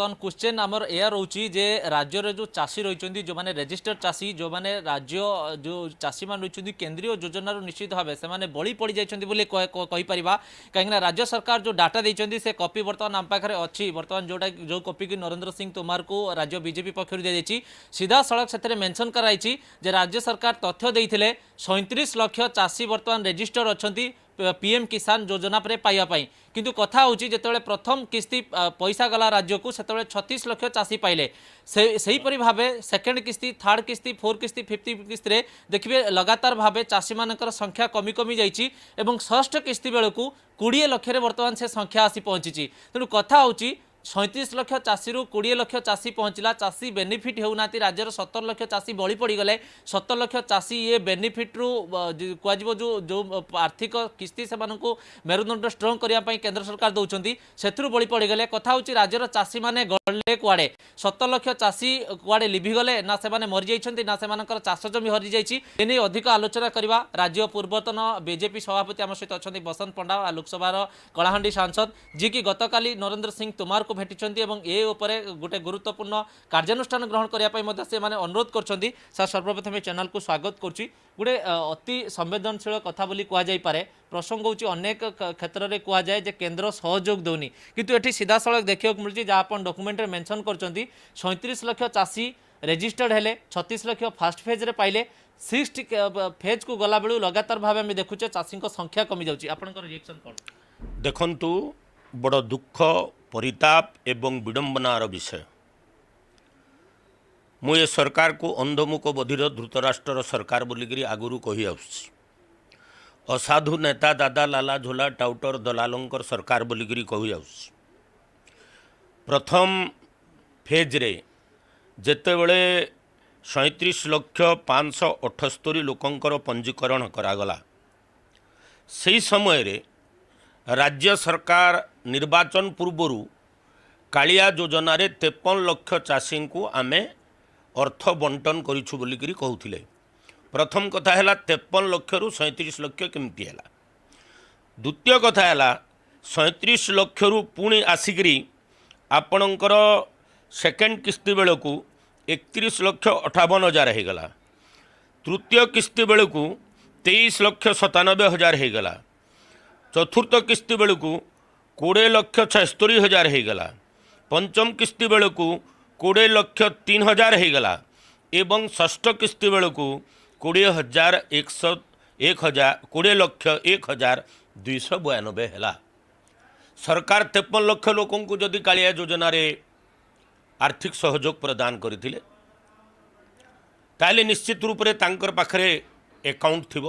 ବର୍ତ୍ତମାନ କ୍ୱେଶ୍ଚନ୍ ଆମର ଏହା ରହୁଛି ଯେ ରାଜ୍ୟରେ ଯେଉଁ ଚାଷୀ ରହିଛନ୍ତି ଯେଉଁମାନେ ରେଜିଷ୍ଟର୍ଡ ଚାଷୀ ଯେଉଁମାନେ ରାଜ୍ୟ ଯେଉଁ ଚାଷୀମାନେ ରହିଛନ୍ତି କେନ୍ଦ୍ରୀୟ ଯୋଜନାରୁ ନିଶ୍ଚିତ ଭାବେ ସେମାନେ ବଳି ପଡ଼ିଯାଇଛନ୍ତି ବୋଲି କହିପାରିବା କାହିଁକିନା ରାଜ୍ୟ ସରକାର ଯେଉଁ ଡାଟା ଦେଇଛନ୍ତି ସେ କପି ବର୍ତ୍ତମାନ ଆମ ପାଖରେ ଅଛି ବର୍ତ୍ତମାନ ଯେଉଁଟା ଯେଉଁ କପିକି ନରେନ୍ଦ୍ର ସିଂ ତୋମାରକୁ ରାଜ୍ୟ ବିଜେପି ପକ୍ଷରୁ ଦିଆଯାଇଛି ସିଧାସଳଖ ସେଥିରେ ମେନ୍ସନ୍ କରାଯାଇଛି ଯେ ରାଜ୍ୟ ସରକାର ତଥ୍ୟ ଦେଇଥିଲେ ସଇଁତିରିଶ ଲକ୍ଷ ଚାଷୀ ବର୍ତ୍ତମାନ ରେଜିଷ୍ଟର୍ଡ ଅଛନ୍ତି पी एम किसान योजना पर पाइबापी कितु कथा होते प्रथम किस्ती पैसा गला राज्य को से छत्तीस लक्ष चाषी पाइले से हीपरी भावे सेकेंड किस्ती थर्ड किस्ती फोर्थ किस्ती फिफ्थ किस्ती देखिए लगातार भाव चाषी मान संख्या कमी कमी जाती बेलू कोड़े लक्ष बर्तमान से संख्या आसी पहुँची तेणु कथ हो ସଇଁତିରିଶ ଲକ୍ଷ ଚାଷୀରୁ କୋଡ଼ିଏ ଲକ୍ଷ ଚାଷୀ ପହଞ୍ଚିଲା ଚାଷୀ ବେନିଫିଟ୍ ହେଉନାହାନ୍ତି ରାଜ୍ୟର ସତର ଲକ୍ଷ ଚାଷୀ ବଳି ପଡ଼ିଗଲେ ସତର ଲକ୍ଷ ଚାଷୀ ଇଏ ବେନିଫିଟ୍ରୁ କୁହାଯିବ ଯେଉଁ ଯେଉଁ ଆର୍ଥିକ କିସ୍ତି ସେମାନଙ୍କୁ ମେରୁଦଣ୍ଡ ଷ୍ଟ୍ରଙ୍ଗ କରିବା ପାଇଁ କେନ୍ଦ୍ର ସରକାର ଦେଉଛନ୍ତି ସେଥିରୁ ବଳି ପଡ଼ିଗଲେ କଥା ହେଉଛି ରାଜ୍ୟର ଚାଷୀମାନେ ଗଲେ କୁଆଡ଼େ ସତର ଲକ୍ଷ ଚାଷୀ କୁଆଡ଼େ ଲିଭିଗଲେ ନା ସେମାନେ ମରିଯାଇଛନ୍ତି ନା ସେମାନଙ୍କର ଚାଷ ଜମି ହରିଯାଇଛି ଏନେଇ ଅଧିକ ଆଲୋଚନା କରିବା ରାଜ୍ୟ ପୂର୍ବତନ ବିଜେପି ସଭାପତି ଆମ ସହିତ ଅଛନ୍ତି ବସନ୍ତ ପଣ୍ଡା ଲୋକସଭାର କଳାହାଣ୍ଡି ସାଂସଦ ଯିଏକି ଗତକାଲି ନରେନ୍ଦ୍ର ସିଂ ତୋମାର ନେବାକୁ ଭେଟିଛନ୍ତି ଏବଂ ଏ ଉପରେ ଗୋଟେ ଗୁରୁତ୍ୱପୂର୍ଣ୍ଣ କାର୍ଯ୍ୟାନୁଷ୍ଠାନ ଗ୍ରହଣ କରିବା ପାଇଁ ମଧ୍ୟ ସେମାନେ ଅନୁରୋଧ କରିଛନ୍ତି ସାର୍ ସର୍ବପ୍ରଥମେ ଚ୍ୟାନେଲକୁ ସ୍ୱାଗତ କରୁଛି ଗୋଟେ ଅତି ସମ୍ବେଦନଶୀଳ କଥା ବୋଲି କୁହାଯାଇପାରେ প্রসঙ্গ হচ্ছে অনেক ক্ষেত্রে কুযায় যে কেন্দ্র সহযোগ দেউনি কিন্তু এটি সিধাসলখ দেখা মিলছে যা আপনার ডকুমেন্টে মেনশন করছেন সৈত্রিশ লক্ষ চাষী রেজিষ্টর্ড হলে ছত্রিশ লক্ষ ফাষ্ট ফেজ্রে পাইলে সিক্সট ফেজ কু গলাবেলু লগাতার ভাবে আমি দেখুছে চাষী সংখ্যা কমি যাচ্ছে আপনার রিয়াকশন কম দেখুন ବଡ଼ ଦୁଃଖ ପରିତାପ ଏବଂ ବିଡ଼ମ୍ବନାର ବିଷୟ ମୁଁ ଏ ସରକାରକୁ ଅନ୍ଧମୁଖ ବଧିର ଧୃତରାଷ୍ଟ୍ରର ସରକାର ବୋଲିକରି ଆଗରୁ କହିଆସୁଛି ଅସାଧୁ ନେତା ଦାଦା ଲାଲା ଝୋଲା ଟାଉଟର ଦଲାଲଙ୍କର ସରକାର ବୋଲିକରି କହିଆସୁଛି ପ୍ରଥମ ଫେଜ୍ରେ ଯେତେବେଳେ ସଇଁତିରିଶ ଲକ୍ଷ ପାଞ୍ଚଶହ ଅଠସ୍ତରୀ ଲୋକଙ୍କର ପଞ୍ଜୀକରଣ କରାଗଲା ସେହି ସମୟରେ ରାଜ୍ୟ ସରକାର ନିର୍ବାଚନ ପୂର୍ବରୁ କାଳିଆ ଯୋଜନାରେ ତେପନ ଲକ୍ଷ ଚାଷୀଙ୍କୁ ଆମେ ଅର୍ଥ ବଣ୍ଟନ କରିଛୁ ବୋଲିକରି କହୁଥିଲେ ପ୍ରଥମ କଥା ହେଲା ତେପନ ଲକ୍ଷରୁ ସଇଁତିରିଶ ଲକ୍ଷ କେମିତି ହେଲା ଦ୍ୱିତୀୟ କଥା ହେଲା ସଇଁତିରିଶ ଲକ୍ଷରୁ ପୁଣି ଆସିକରି ଆପଣଙ୍କର ସେକେଣ୍ଡ କିସ୍ତି ବେଳକୁ ଏକତିରିଶ ଲକ୍ଷ ଅଠାବନ ହଜାର ହୋଇଗଲା ତୃତୀୟ କିସ୍ତି ବେଳକୁ ତେଇଶ ଲକ୍ଷ ସତାନବେ ହଜାର ହୋଇଗଲା चतुर्थ किस्ती बेलू कोड़े लक्ष छरी हजार हो गला पंचम किस्ती बेलू कोड़े लक्ष तीन हजार होगला एवं ष्ठ किस्ती बेलू कोड़े हजार एक हजार कोड़े लक्ष एक हजार दुई बयानबे है सरकार तेपन लक्ष लोक जदि कालिया योजन आर्थिक सहयोग प्रदान करश्चित रूप से एकाउंट थी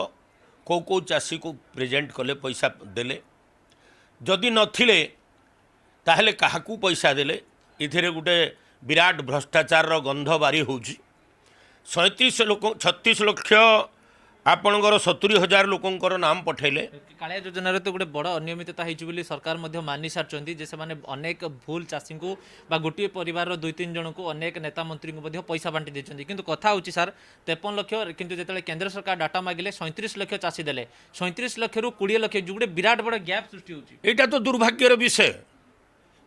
କେଉଁ କେଉଁ ଚାଷୀକୁ ପ୍ରେଜେଣ୍ଟ କଲେ ପଇସା ଦେଲେ ଯଦି ନଥିଲେ ତାହେଲେ କାହାକୁ ପଇସା ଦେଲେ ଏଥିରେ ଗୋଟେ ବିରାଟ ଭ୍ରଷ୍ଟାଚାରର ଗନ୍ଧ ବାରି ହେଉଛି ସଇଁତିରିଶ ଲୋକ ଛତିଶ ଲକ୍ଷ ଆପଣଙ୍କର ସତୁରି ହଜାର ଲୋକଙ୍କର ନାମ ପଠାଇଲେ କାଳିଆ ଯୋଜନାରେ ତ ଗୋଟେ ବଡ଼ ଅନିୟମିତତା ହେଇଛି ବୋଲି ସରକାର ମଧ୍ୟ ମାନି ସାରିଛନ୍ତି ଯେ ସେମାନେ ଅନେକ ଭୁଲ ଚାଷୀଙ୍କୁ ବା ଗୋଟିଏ ପରିବାରର ଦୁଇ ତିନି ଜଣଙ୍କୁ ଅନେକ ନେତା ମନ୍ତ୍ରୀଙ୍କୁ ମଧ୍ୟ ପଇସା ବାଣ୍ଟି ଦେଇଛନ୍ତି କିନ୍ତୁ କଥା ହେଉଛି ସାର୍ ତେପନ ଲକ୍ଷ କିନ୍ତୁ ଯେତେବେଳେ କେନ୍ଦ୍ର ସରକାର ଡାଟା ମାଗିଲେ ସଇଁତିରିଶ ଲକ୍ଷ ଚାଷୀ ଦେଲେ ସଇଁତିରିଶ ଲକ୍ଷରୁ କୋଡ଼ିଏ ଲକ୍ଷ ଯେଉଁ ଗୋଟେ ବିରାଟ ବଡ଼ ଗ୍ୟାପ୍ ସୃଷ୍ଟି ହେଉଛି ଏଇଟା ତ ଦୁର୍ଭାଗ୍ୟର ବିଷୟ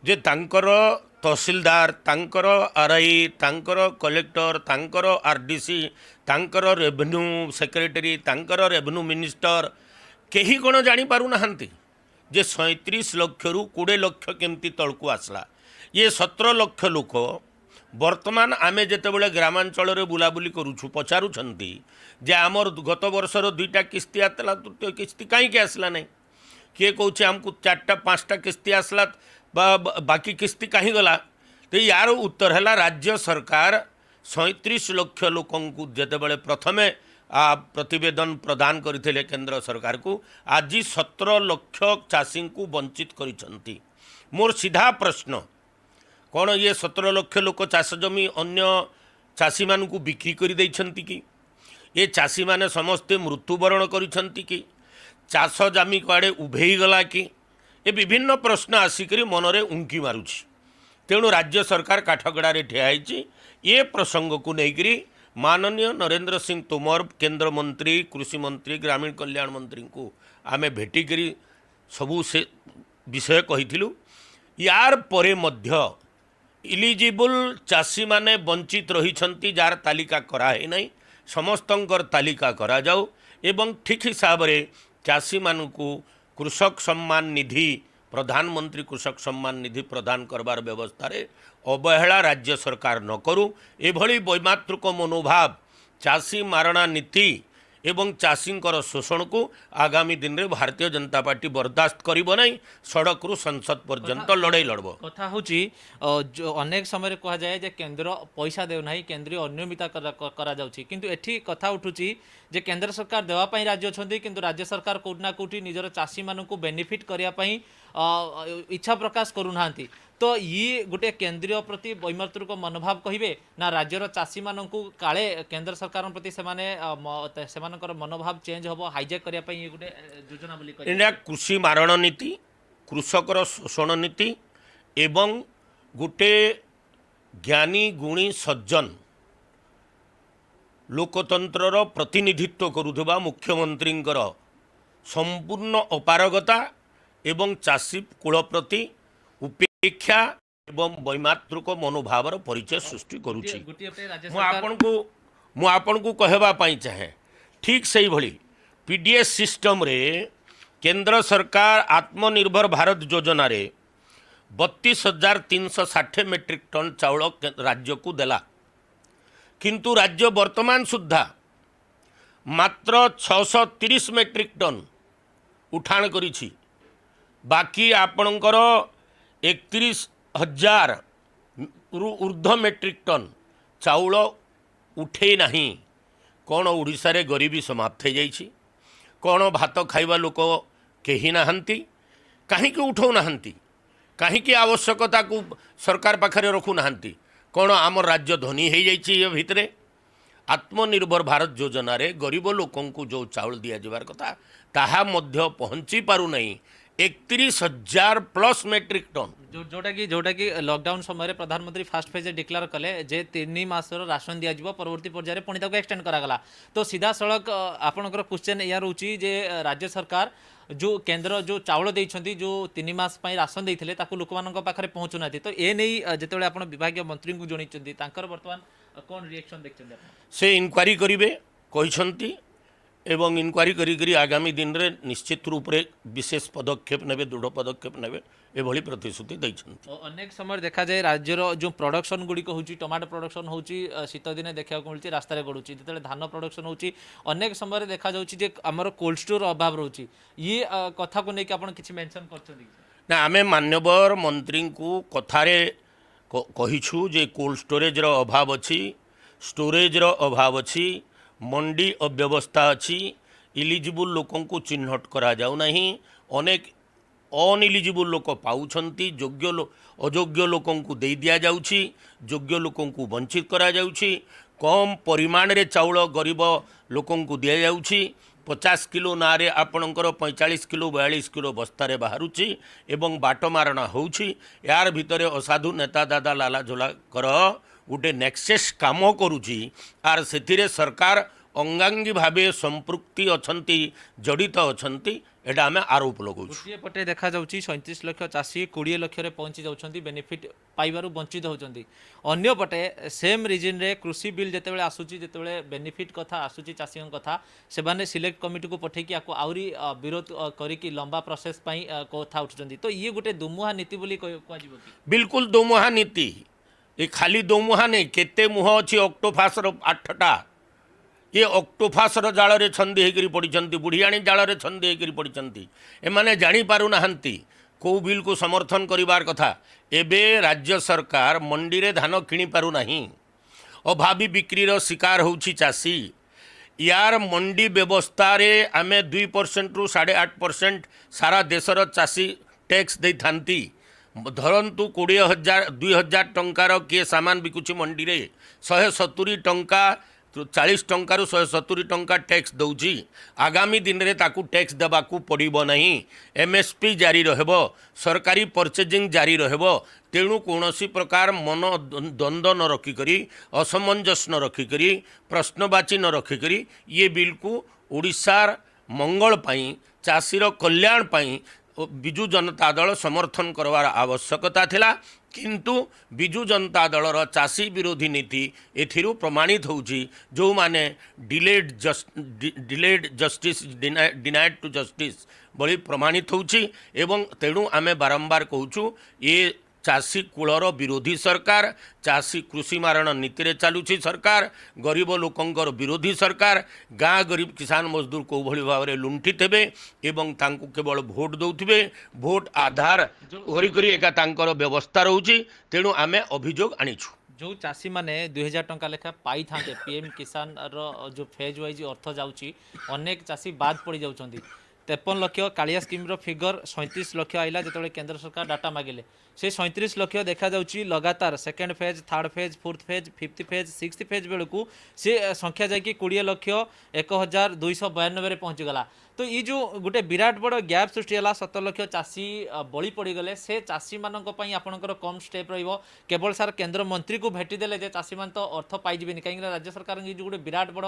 ଯେ ତାଙ୍କର ତହସିଲଦାର ତାଙ୍କର ଆର୍ଆଇ ତାଙ୍କର କଲେକ୍ଟର ତାଙ୍କର ଆର୍ ଡି ସି ତାଙ୍କର ରେଭିନ୍ୟୁ ସେକ୍ରେଟେରୀ ତାଙ୍କର ରେଭିନ୍ୟୁ ମିନିଷ୍ଟର କେହି କ'ଣ ଜାଣିପାରୁନାହାନ୍ତି ଯେ ସଇଁତିରିଶ ଲକ୍ଷରୁ କୋଡ଼ିଏ ଲକ୍ଷ କେମିତି ତଳକୁ ଆସିଲା ଇଏ ସତର ଲକ୍ଷ ଲୋକ ବର୍ତ୍ତମାନ ଆମେ ଯେତେବେଳେ ଗ୍ରାମାଞ୍ଚଳରେ ବୁଲାବୁଲି କରୁଛୁ ପଚାରୁଛନ୍ତି ଯେ ଆମର ଗତ ବର୍ଷର ଦୁଇଟା କିସ୍ତି ଆସିଲା ତୃତୀୟ କିସ୍ତି କାହିଁକି ଆସିଲା ନାହିଁ କିଏ କହୁଛି ଆମକୁ ଚାରିଟା ପାଞ୍ଚଟା କିସ୍ତି ଆସିଲା ବାକି କିସ୍ତି କାହିଁ ଗଲା ତ ୟାର ଉତ୍ତର ହେଲା ରାଜ୍ୟ ସରକାର ସଇଁତିରିଶ ଲକ୍ଷ ଲୋକଙ୍କୁ ଯେତେବେଳେ ପ୍ରଥମେ ପ୍ରତିବେଦନ ପ୍ରଦାନ କରିଥିଲେ କେନ୍ଦ୍ର ସରକାରକୁ ଆଜି ସତର ଲକ୍ଷ ଚାଷୀଙ୍କୁ ବଞ୍ଚିତ କରିଛନ୍ତି ମୋର ସିଧା ପ୍ରଶ୍ନ କ'ଣ ଇଏ ସତର ଲକ୍ଷ ଲୋକ ଚାଷ ଜମି ଅନ୍ୟ ଚାଷୀମାନଙ୍କୁ ବିକ୍ରି କରିଦେଇଛନ୍ତି କି ଏ ଚାଷୀମାନେ ସମସ୍ତେ ମୃତ୍ୟୁବରଣ କରିଛନ୍ତି କି ଚାଷ ଜମି କୁଆଡ଼େ ଉଭେଇଗଲା କି ଏ ବିଭିନ୍ନ ପ୍ରଶ୍ନ ଆସିକରି ମନରେ ଉଙ୍କି ମାରୁଛି ତେଣୁ ରାଜ୍ୟ ସରକାର କାଠଗଡ଼ାରେ ଠିଆ ହେଇଛି ଏ ପ୍ରସଙ୍ଗକୁ ନେଇକରି ମାନନୀୟ ନରେନ୍ଦ୍ର ସିଂ ତୋମର କେନ୍ଦ୍ରମନ୍ତ୍ରୀ କୃଷିମନ୍ତ୍ରୀ ଗ୍ରାମୀଣ କଲ୍ୟାଣ ମନ୍ତ୍ରୀଙ୍କୁ ଆମେ ଭେଟିକରି ସବୁ ସେ ବିଷୟ କହିଥିଲୁ ୟାର ପରେ ମଧ୍ୟ ଇଲିଜିବୁଲ୍ ଚାଷୀମାନେ ବଞ୍ଚିତ ରହିଛନ୍ତି ଯାହାର ତାଲିକା କରାହେଇନାହିଁ ସମସ୍ତଙ୍କର ତାଲିକା କରାଯାଉ ଏବଂ ଠିକ୍ ହିସାବରେ ଚାଷୀମାନଙ୍କୁ कृषक सम्मान निधि प्रधानमंत्री कृषक सम्मान निधि प्रदान करार व्यवस्था अवहेला राज्य सरकार न करू एभली वैमातृक मनोभाव चाषी मारणा नीति एवं चाषी शोषण को आगामी दिन में भारतीय जनता पार्टी बरदास्त कर सड़क रु संसद पर्यत लड़ई लड़ब कथा हूँ अनेक समय कहुए केन्द्र पैसा देना केन्द्रीय अनियमितता कराऊँगी कथा उठू जे केन्द्र सरकार देवाई राज्य अच्छा कि राज्य सरकार कौटना कौटी निजर चाषी मान बेनिफिट करने इच्छा प्रकाश करूना ଇ ଗୋଟିଏ କେନ୍ଦ୍ରୀୟ ପ୍ରତି ବୈମାତୃକ ମନୋଭାବ କହିବେ ନା ରାଜ୍ୟର ଚାଷୀମାନଙ୍କୁ କାଳେ କେନ୍ଦ୍ର ସରକାରଙ୍କ ପ୍ରତି ସେମାନେ ସେମାନଙ୍କର ମନୋଭାବ ଚେଞ୍ଜ ହେବ ହାଇଜାକ୍ କରିବା ପାଇଁ ଗୋଟେ ଯୋଜନା ବୋଲି ଏଇଟା କୃଷି ମାରଣ ନୀତି କୃଷକର ଶୋଷଣ ନୀତି ଏବଂ ଗୋଟିଏ ଜ୍ଞାନୀ ଗୁଣୀ ସଜ୍ଜନ ଲୋକତନ୍ତ୍ରର ପ୍ରତିନିଧିତ୍ୱ କରୁଥିବା ମୁଖ୍ୟମନ୍ତ୍ରୀଙ୍କର ସମ୍ପୂର୍ଣ୍ଣ ଅପାରଗତା ଏବଂ ଚାଷୀ କୂଳ ପ୍ରତି ଉପ ଶିକ୍ଷା ଏବଂ ବୈମାତ୍ରିକ ମନୋଭାବର ପରିଚୟ ସୃଷ୍ଟି କରୁଛି ମୁଁ ଆପଣଙ୍କୁ ମୁଁ ଆପଣଙ୍କୁ କହିବା ପାଇଁ ଚାହେଁ ଠିକ୍ ସେଇଭଳି ପି ଡି ଏସ୍ ସିଷ୍ଟମ୍ରେ କେନ୍ଦ୍ର ସରକାର ଆତ୍ମନିର୍ଭର ଭାରତ ଯୋଜନାରେ ବତିଶ ହଜାର ତିନିଶହ ଷାଠିଏ ମେଟ୍ରିକ୍ ଟନ୍ ଚାଉଳ ରାଜ୍ୟକୁ ଦେଲା କିନ୍ତୁ ରାଜ୍ୟ ବର୍ତ୍ତମାନ ସୁଦ୍ଧା ମାତ୍ର ଛଅଶହ ତିରିଶ ମେଟ୍ରିକ୍ ଟନ୍ ଉଠାଣ କରିଛି ବାକି ଆପଣଙ୍କର એકત્રીસ હજારରୁ ଉର୍ଦ୍ଧ୍ୱ ମେଟ୍ରିକ୍ ଟନ୍ ଚାଉଳ ଉଠେଇ ନାହିଁ କ'ଣ ଓଡ଼ିଶାରେ ଗରିବୀ ସମାପ୍ତ ହୋଇଯାଇଛି କ'ଣ ଭାତ ଖାଇବା ଲୋକ କେହି ନାହାନ୍ତି କାହିଁକି ଉଠାଉ ନାହାନ୍ତି କାହିଁକି ଆବଶ୍ୟକତାକୁ ସରକାର ପାଖରେ ରଖୁନାହାନ୍ତି କ'ଣ ଆମ ରାଜ୍ୟ ଧନୀ ହୋଇଯାଇଛି ଏ ଭିତରେ ଆତ୍ମନିର୍ଭର ଭାରତ ଯୋଜନାରେ ଗରିବ ଲୋକଙ୍କୁ ଯେଉଁ ଚାଉଳ ଦିଆଯିବାର କଥା ତାହା ମଧ୍ୟ ପହଞ୍ଚି ପାରୁନାହିଁ একত্রিশ हजार प्लस मेट्रिक टन जोटा कि जोटा कि लकडाउन समय प्रधानमंत्री फास्ट फेज डिक्लेयर कले जे तीन मस राशन दिज्व परवर्त पर्यायर पुणी एक्सटेड कराला तो सीधा सड़क आपणकर क्वेश्चन यह रोचे जे राज्य सरकार जो केन्द्र जो चाउल दे जो तीन मस राशन देते लोक माखे पहुँचुना तो ये जिते आप विभाग मंत्री को जनईंटर बर्तमान कौन रिएक्शन देखते से इनक्वारी करेंगे એવં ઇન્ક્વારી કરી કરી આગામી દિନରେ નિશ્ચિત રૂપરે વિશેષ પદક્ષેપ નેବେ ଦୃଢ଼ ପଦକ୍ଷେପ ନେବେ ଏଭଳି ପ୍ରତିଶ୍ରୁତି ଦେଇଛନ୍ତି ଅନେକ ସମୟରେ ଦେଖାଯାଏ ରାଜ୍ୟର ଯେଉଁ ପ୍ରଡକ୍ସନ୍ ଗୁଡ଼ିକ ହେଉଛି ଟମାଟୋ ପ୍ରଡକ୍ସନ୍ ହେଉଛି ଶୀତଦିନେ ଦେଖିବାକୁ ମିଳୁଛି ରାସ୍ତାରେ ଗଡ଼ୁଛି ଯେତେବେଳେ ଧାନ ପ୍ରଡକ୍ସନ୍ ହେଉଛି ଅନେକ ସମୟରେ ଦେଖାଯାଉଛି ଯେ ଆମର କୋଲ୍ଡ ଷ୍ଟୋର୍ ଅଭାବ ରହୁଛି ଇଏ କଥାକୁ ନେଇକି ଆପଣ କିଛି ମେନସନ୍ କରିଛନ୍ତି ନା ଆମେ ମାନ୍ୟବର ମନ୍ତ୍ରୀଙ୍କୁ କଥାରେ କହିଛୁ ଯେ କୋଲ୍ଡ ଷ୍ଟୋରେଜ୍ର ଅଭାବ ଅଛି ଷ୍ଟୋରେଜ୍ର ଅଭାବ ଅଛି ମଣ୍ଡି ଅବ୍ୟବସ୍ଥା ଅଛି ଇଲିଜିବୁଲ୍ ଲୋକଙ୍କୁ ଚିହ୍ନଟ କରାଯାଉନାହିଁ ଅନେକ ଅନ୍ଇଲିଜିବୁଲ୍ ଲୋକ ପାଉଛନ୍ତି ଯୋଗ୍ୟ ଅଯୋଗ୍ୟ ଲୋକଙ୍କୁ ଦେଇ ଦିଆଯାଉଛି ଯୋଗ୍ୟ ଲୋକଙ୍କୁ ବଞ୍ଚିତ କରାଯାଉଛି କମ୍ ପରିମାଣରେ ଚାଉଳ ଗରିବ ଲୋକଙ୍କୁ ଦିଆଯାଉଛି ପଚାଶ କିଲୋ ନାଁରେ ଆପଣଙ୍କର ପଇଁଚାଳିଶ କିଲୋ ବୟାଳିଶ କିଲୋ ବସ୍ତାରେ ବାହାରୁଛି ଏବଂ ବାଟମାରଣା ହେଉଛି ଏହାର ଭିତରେ ଅସାଧୁ ନେତା ଦାଦା ଲାଲା ଝୁଲାଙ୍କର गोटे नेक्सेस कम कर सरकार अंगांगी भाव संप्रति अच्छा जड़ित अच्छा यहाँ आम आरोप लगे पटे देखा जा सैंतीस लक्ष चाषी कोड़े लक्ष्य पहुँची पहुंची बेनिफिट पाइव वंचित होतीपटे सेम रिजन रे कृषि बिल जो आसूरी जो बेनिफिट कथा आसूरी चाषी कथा से सिलेक्ट कमिटी को पठे आपको आहरी विरोध कर लंबा प्रोसेस कथ उठुच्च तो ये गोटे दुमुहा नीति कह बिलकुल दुमुहा नीति ଏ ଖାଲି ଦୋମୁହାଁ ନାହିଁ କେତେ ମୁହଁ ଅଛି ଅକ୍ଟୋଫାସର ଆଠଟା ଇଏ ଅକ୍ଟୋଫାସର ଜାଳରେ ଛନ୍ଦି ହେଇକରି ପଡ଼ିଛନ୍ତି ବୁଢ଼ିଆଣୀ ଜାଳରେ ଛନ୍ଦି ହେଇକରି ପଡ଼ିଛନ୍ତି ଏମାନେ ଜାଣିପାରୁନାହାନ୍ତି କେଉଁ ବିଲ୍କୁ ସମର୍ଥନ କରିବାର କଥା ଏବେ ରାଜ୍ୟ ସରକାର ମଣ୍ଡିରେ ଧାନ କିଣିପାରୁନାହିଁ ଅଭାବୀ ବିକ୍ରିର ଶିକାର ହେଉଛି ଚାଷୀ ୟାର ମଣ୍ଡି ବ୍ୟବସ୍ଥାରେ ଆମେ ଦୁଇ ପରସେଣ୍ଟରୁ ସାଢ଼େ ଆଠ ପରସେଣ୍ଟ ସାରା ଦେଶର ଚାଷୀ ଟ୍ୟାକ୍ସ ଦେଇଥାନ୍ତି ଧରନ୍ତୁ କୋଡ଼ିଏ ହଜାର ଦୁଇ ହଜାର ଟଙ୍କାର କିଏ ସାମାନ ବିକୁଛି ମଣ୍ଡିରେ ଶହେ ସତୁରି ଟଙ୍କା ଚାଳିଶ ଟଙ୍କାରୁ ଶହେ ସତୁରି ଟଙ୍କା ଟ୍ୟାକ୍ସ ଦେଉଛି ଆଗାମୀ ଦିନରେ ତାକୁ ଟ୍ୟାକ୍ସ ଦେବାକୁ ପଡ଼ିବ ନାହିଁ ଏମ୍ ଏସ୍ ପି ଜାରି ରହିବ ସରକାରୀ ପରଚେଜିଂ ଜାରି ରହିବ ତେଣୁ କୌଣସି ପ୍ରକାର ମନ ଦ୍ୱନ୍ଦ୍ୱ ନ ରଖିକରି ଅସମଞ୍ଜସ ନ ରଖିକରି ପ୍ରଶ୍ନବାଚୀ ନ ରଖିକରି ଇଏ ବିଲ୍କୁ ଓଡ଼ିଶାର ମଙ୍ଗଳ ପାଇଁ ଚାଷୀର କଲ୍ୟାଣ ପାଇଁ ବିଜୁ ଜନତା ଦଳ ସମର୍ଥନ କରିବାର ଆବଶ୍ୟକତା ଥିଲା କିନ୍ତୁ ବିଜୁ ଜନତା ଦଳର ଚାଷୀ ବିରୋଧୀ ନୀତି ଏଥିରୁ ପ୍ରମାଣିତ ହେଉଛି ଯେଉଁମାନେ delayed delayed justice denied to justice ଭଳି ପ୍ରମାଣିତ ହେଉଛି ଏବଂ ତେଣୁ ଆମେ ବାରମ୍ବାର କହୁଛୁ ଏ चाषी कूल विरोधी सरकार चाषी कृषि मारण नीति में चलुची सरकार गरीब लोकंर विरोधी सरकार गाँ गरीब किसान मजदूर को भाव में लुंठी थे केवल भोट दौथे भोट आधार होकर व्यवस्था रोचे तेणु आम अभोग आनी जो चाषी मैंने दुई हजार टाँह लेखा पाई पीएम किसान रो फेज वाइज अर्थ जानेक चाषी बाद पड़ जाऊँच तेपन लक्ष का स्कीम्र फिगर सैंतीस लक्ष आईला जो केन्द्र सरकार डाटा मागिले से सैंतीस लक्ष देखा जा लगातार second phase third phase fourth phase fifth phase six phase बेलू से संख्या जाए कोड़े लक्ष एक हजार दुई बयानबे पहुँचगला तो यू गोटे विराट बड़ गैप सृष्टि लक्ष चाषी बड़ पड़गले से चाषी मानी आपंकर कम स्टेप रवल सार केन्द्र मंत्री को भेटीदे चाषी मैंने तो अर्थ पाइबे कहीं राज्य सरकार की गोटे विराट बड़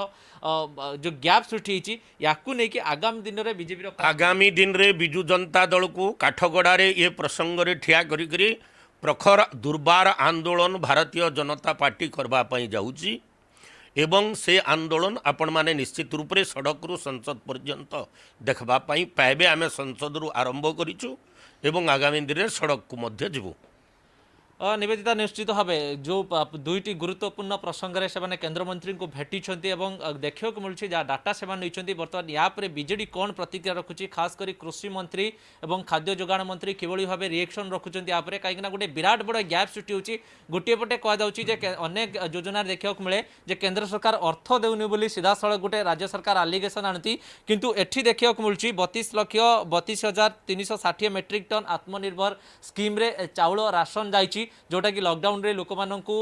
जो गैप सृष्टि या कि आगामी दिन में बजेपी आगामी दिन में विजु जनता दल को काठगड़े ये प्रसंगे ठिया कर କରିକିରି ପ୍ରଖର ଦୁର୍ବାର ଆନ୍ଦୋଳନ ଭାରତୀୟ ଜନତା ପାର୍ଟି କରିବା ପାଇଁ ଯାଉଛି ଏବଂ ସେ ଆନ୍ଦୋଳନ ଆପଣମାନେ ନିଶ୍ଚିତ ରୂପରେ ସଡ଼କରୁ ସଂସଦ ପର୍ଯ୍ୟନ୍ତ ଦେଖିବା ପାଇଁ ପାଇବେ ଆମେ ସଂସଦରୁ ଆରମ୍ଭ କରିଛୁ ଏବଂ ଆଗାମୀ ଦିନରେ ସଡ଼କକୁ ମଧ୍ୟ ଯିବୁ নিবেদিতা নিশ্চিত ভাবে যে দুইটি গুরুত্বপূর্ণ প্রসঙ্গে সে কেন্দ্রমন্ত্রী ভেটিছেন এবং দেখা মিলছে যা ডাটা সে বর্তমান ইয়াপরে বিজেডি কণ প্রতিক্রিয়া রাখুছে খাস করে কৃষিমন্ত্রী এবং খাদ্য যোগাণ মন্ত্রী কিভাবে ভাবে রিয়েকশন রাখুন ইয়াপরে কিনা গোটে বিরাট বড় গ্যাপ সৃষ্টি হচ্ছে গোটিয়ে পটে কুযাচ্ছে যে অনেক যোজনার দেখা মিলে যে কেন্দ্র সরকার অর্থ দেউনি বলে সিধা সড়ক গোটে রাজ্য সরকার আলিগেসন আনতি কিন্তু এটি দেখা মিলছে বতিশ লক্ষ বতিশ হাজার তিনশো ষাঠিয়ে মেট্রিক টন আত্মনির্ভর স্কিম্রে চাউল রাশন যাই ଯେଉଁଟାକି ଲକଡାଉନରେ ଲୋକମାନଙ୍କୁ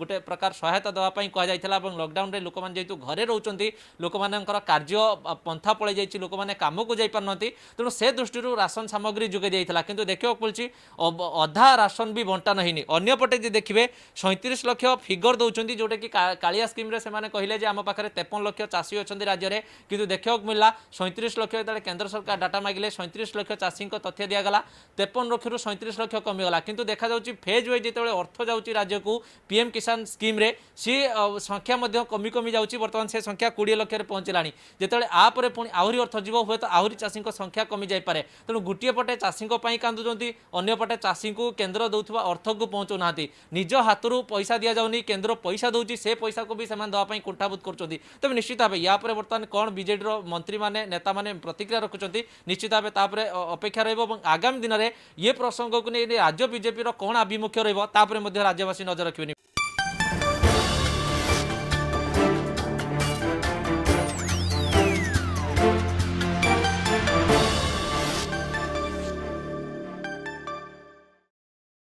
ଗୋଟେ ପ୍ରକାର ସହାୟତା ଦେବା ପାଇଁ କୁହାଯାଇଥିଲା ଏବଂ ଲକଡାଉନରେ ଲୋକମାନେ ଯେହେତୁ ଘରେ ରହୁଛନ୍ତି ଲୋକମାନଙ୍କର କାର୍ଯ୍ୟ ପନ୍ଥା ପଳାଇ ଯାଇଛି ଲୋକମାନେ କାମକୁ ଯାଇପାରୁନାହାନ୍ତି ତେଣୁ ସେ ଦୃଷ୍ଟିରୁ ରାସନ ସାମଗ୍ରୀ ଯୋଗାଇ ଯାଇଥିଲା କିନ୍ତୁ ଦେଖିବାକୁ ମିଳୁଛି ଅଧା ରାସନ ବି ବଣ୍ଟନ ହୋଇନି ଅନ୍ୟପଟେ ଯଦି ଦେଖିବେ ସଇଁତିରିଶ ଲକ୍ଷ ଫିଗର ଦେଉଛନ୍ତି ଯେଉଁଟାକି କାଳିଆ ସ୍କିମ୍ରେ ସେମାନେ କହିଲେ ଯେ ଆମ ପାଖରେ ତେପନ ଲକ୍ଷ ଚାଷୀ ଅଛନ୍ତି ରାଜ୍ୟରେ କିନ୍ତୁ ଦେଖିବାକୁ ମିଳିଲା ସଇଁତିରିଶ ଲକ୍ଷ ଯେତେବେଳେ କେନ୍ଦ୍ର ସରକାର ଡାଟା ମାଗିଲେ ସଇଁତିରିଶ ଲକ୍ଷ ଚାଷୀଙ୍କ ତଥ୍ୟ ଦିଆଗଲା ତେପନ ଲକ୍ଷରୁ ସଇଁତିରିଶ ଲକ୍ଷ କମିଗଲା କିନ୍ତୁ ଦେଖାଯାଉଛି ଫେଜ୍ ୱାଇଜ୍ ଯେତେବେଳେ ଅର୍ଥ ଯାଉଛି ରାଜ୍ୟକୁ ପିଏମ୍ କିଷାନ ସ୍କିମ୍ରେ ସିଏ ସଂଖ୍ୟା ମଧ୍ୟ କମି କମି ଯାଉଛି ବର୍ତ୍ତମାନ ସେ ସଂଖ୍ୟା କୋଡ଼ିଏ ଲକ୍ଷରେ ପହଞ୍ଚିଲାଣି ଯେତେବେଳେ ଆ ପରେ ପୁଣି ଆହୁରି ଅର୍ଥ ଯିବ ହୁଏତ ଆହୁରି ଚାଷୀଙ୍କ ସଂଖ୍ୟା କମିଯାଇପାରେ ତେଣୁ ଗୋଟିଏ ପଟେ ଚାଷୀଙ୍କ ପାଇଁ କାନ୍ଦୁଛନ୍ତି ଅନ୍ୟପଟେ ଚାଷୀଙ୍କୁ କେନ୍ଦ୍ର ଦେଉଥିବା ଅର୍ଥକୁ ପହଞ୍ଚାଉନାହାନ୍ତି ନିଜ ହାତରୁ ପଇସା ଦିଆଯାଉନି କେନ୍ଦ୍ର ପଇସା ଦେଉଛି ସେ ପଇସାକୁ ବି ସେମାନେ ଦେବା ପାଇଁ କୁଣ୍ଠାବୋଧ କରୁଛନ୍ତି ତେବେ ନିଶ୍ଚିତ ଭାବେ ୟା ପରେ ବର୍ତ୍ତମାନ କ'ଣ ବିଜେଡ଼ିର ମନ୍ତ୍ରୀମାନେ ନେତାମାନେ ପ୍ରତିକ୍ରିୟା ରଖୁଛନ୍ତି ନିଶ୍ଚିତ ଭାବେ ତାପରେ ଅପେକ୍ଷା ରହିବ ଏବଂ ଆଗାମୀ ଦିନରେ ଇଏ ପ୍ରସଙ୍ଗକୁ ନେଇ ରାଜ୍ୟ ବିଜେପିର କ'ଣ ଆଭିମୁଖ୍ୟ मुख्य रहा राज्यवासी नजर रखे